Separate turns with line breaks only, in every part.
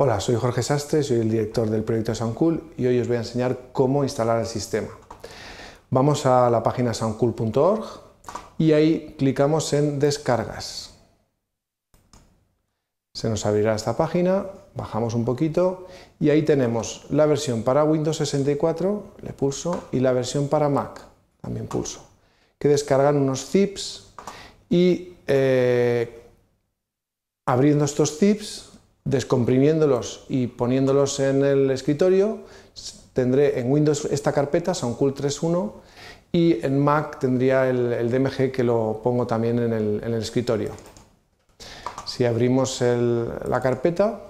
Hola, soy Jorge Sastre, soy el director del proyecto SoundCool y hoy os voy a enseñar cómo instalar el sistema. Vamos a la página soundcool.org y ahí clicamos en descargas. Se nos abrirá esta página, bajamos un poquito y ahí tenemos la versión para Windows 64, le pulso, y la versión para Mac, también pulso, que descargan unos zips y eh, abriendo estos zips Descomprimiéndolos y poniéndolos en el escritorio, tendré en Windows esta carpeta, Soundcool 3.1, y en Mac tendría el, DMG que lo pongo también en el, escritorio. Si abrimos la carpeta,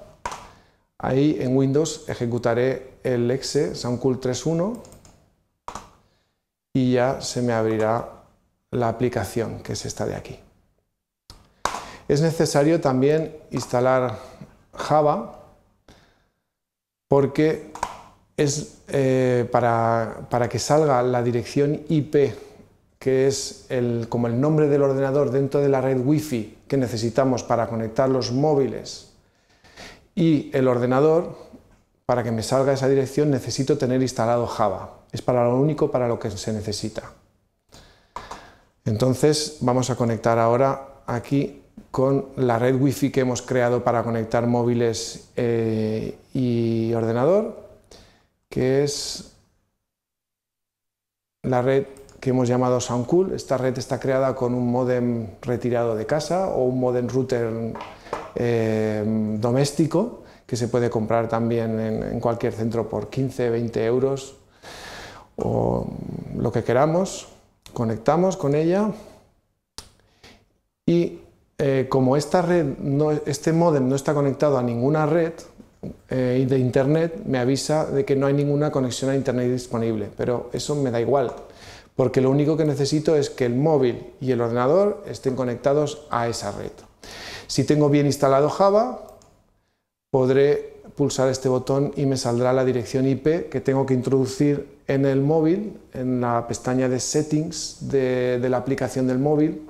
ahí en Windows ejecutaré el exe Soundcool 3.1 y ya se me abrirá la aplicación, que es esta de aquí. Es necesario también instalar Java porque es eh, para, para, que salga la dirección IP, que es el, como el nombre del ordenador dentro de la red Wi-Fi que necesitamos para conectar los móviles y el ordenador, para que me salga esa dirección necesito tener instalado Java. Es para lo único para lo que se necesita. Entonces vamos a conectar ahora aquí con la red wifi que hemos creado para conectar móviles eh, y ordenador, que es la red que hemos llamado SoundCool. Esta red está creada con un modem retirado de casa o un modem router eh, doméstico que se puede comprar también en, en cualquier centro por 15, 20 euros o lo que queramos. Conectamos con ella y eh, como esta red, este modem no está conectado a ninguna red eh, de Internet, me avisa de que no hay ninguna conexión a Internet disponible, pero eso me da igual, porque lo único que necesito es que el móvil y el ordenador estén conectados a esa red. Si tengo bien instalado Java, podré pulsar este botón y me saldrá la dirección IP que tengo que introducir en el móvil, en la pestaña de settings de la aplicación del móvil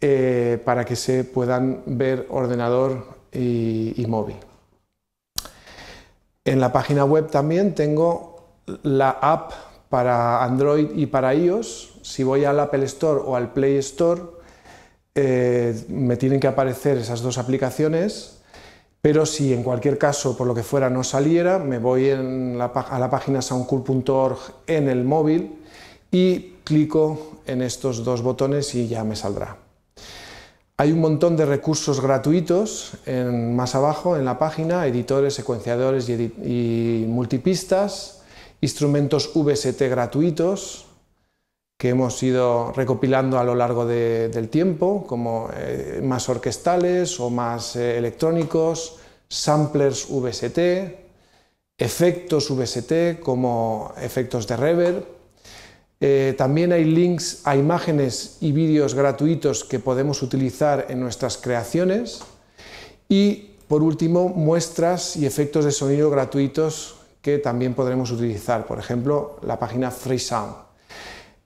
eh, para que se puedan ver ordenador y, móvil. En la página web también tengo la app para Android y para iOS. Si voy al Apple Store o al Play Store, eh, me tienen que aparecer esas dos aplicaciones, pero si en cualquier caso, por lo que fuera, no saliera, me voy a la página soundcool.org en el móvil y clico en estos dos botones y ya me saldrá. Hay un montón de recursos gratuitos más abajo en la página, editores, secuenciadores y, multipistas, instrumentos VST gratuitos que hemos ido recopilando a lo largo del tiempo, como eh, más orquestales o más eh, electrónicos, samplers VST, efectos VST como efectos de reverb, eh, también hay links a imágenes y vídeos gratuitos que podemos utilizar en nuestras creaciones. Y por último, muestras y efectos de sonido gratuitos que también podremos utilizar, por ejemplo, la página FreeSound. Sound.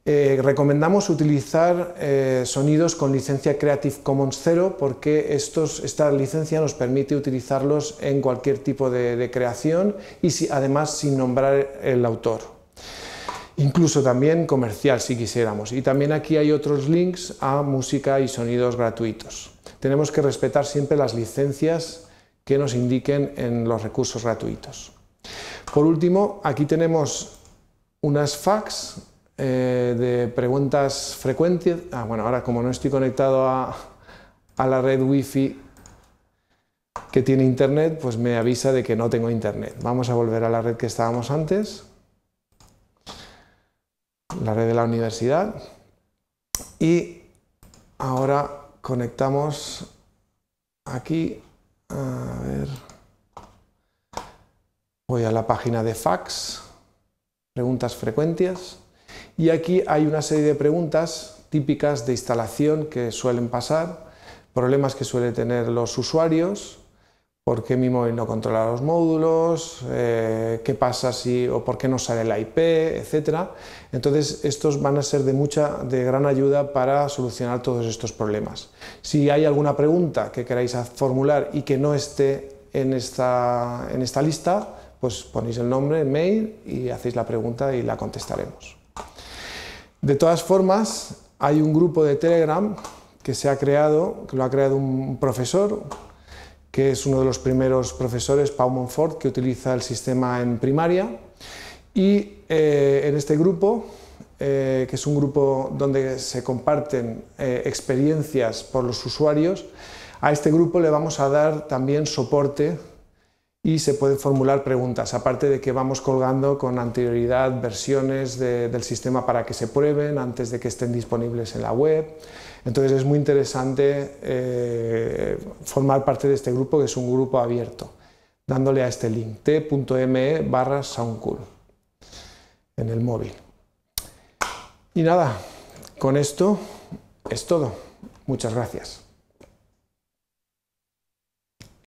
Eh, recomendamos utilizar eh, sonidos con licencia Creative Commons 0 porque esta licencia nos permite utilizarlos en cualquier tipo de, creación y además sin nombrar el autor incluso también comercial si quisiéramos. Y también aquí hay otros links a música y sonidos gratuitos. Tenemos que respetar siempre las licencias que nos indiquen en los recursos gratuitos. Por último, aquí tenemos unas fax eh, de preguntas frecuentes. Ah, bueno, ahora como no estoy conectado a, a la red wifi que tiene internet, pues me avisa de que no tengo internet. Vamos a volver a la red que estábamos antes la red de la universidad y ahora conectamos aquí, voy a la página de fax, preguntas frecuentes y aquí hay una serie de preguntas típicas de instalación que suelen pasar, problemas que suelen tener los usuarios por qué mi móvil no controla los módulos, eh, qué pasa si o por qué no sale la IP, etcétera. Entonces, estos van a ser de mucha, de gran ayuda para solucionar todos estos problemas. Si hay alguna pregunta que queráis formular y que no esté en esta, en esta lista, pues ponéis el nombre, el mail y hacéis la pregunta y la contestaremos. De todas formas, hay un grupo de Telegram que se ha creado, que lo ha creado un profesor, que es uno de los primeros profesores, Pau Monfort, que utiliza el sistema en primaria. Y eh, en este grupo, eh, que es un grupo donde se comparten eh, experiencias por los usuarios, a este grupo le vamos a dar también soporte y se pueden formular preguntas, aparte de que vamos colgando con anterioridad versiones del sistema para que se prueben antes de que estén disponibles en la web. Entonces es muy interesante eh, formar parte de este grupo, que es un grupo abierto, dándole a este link t.me barra soundcool en el móvil. Y nada, con esto es todo. Muchas gracias.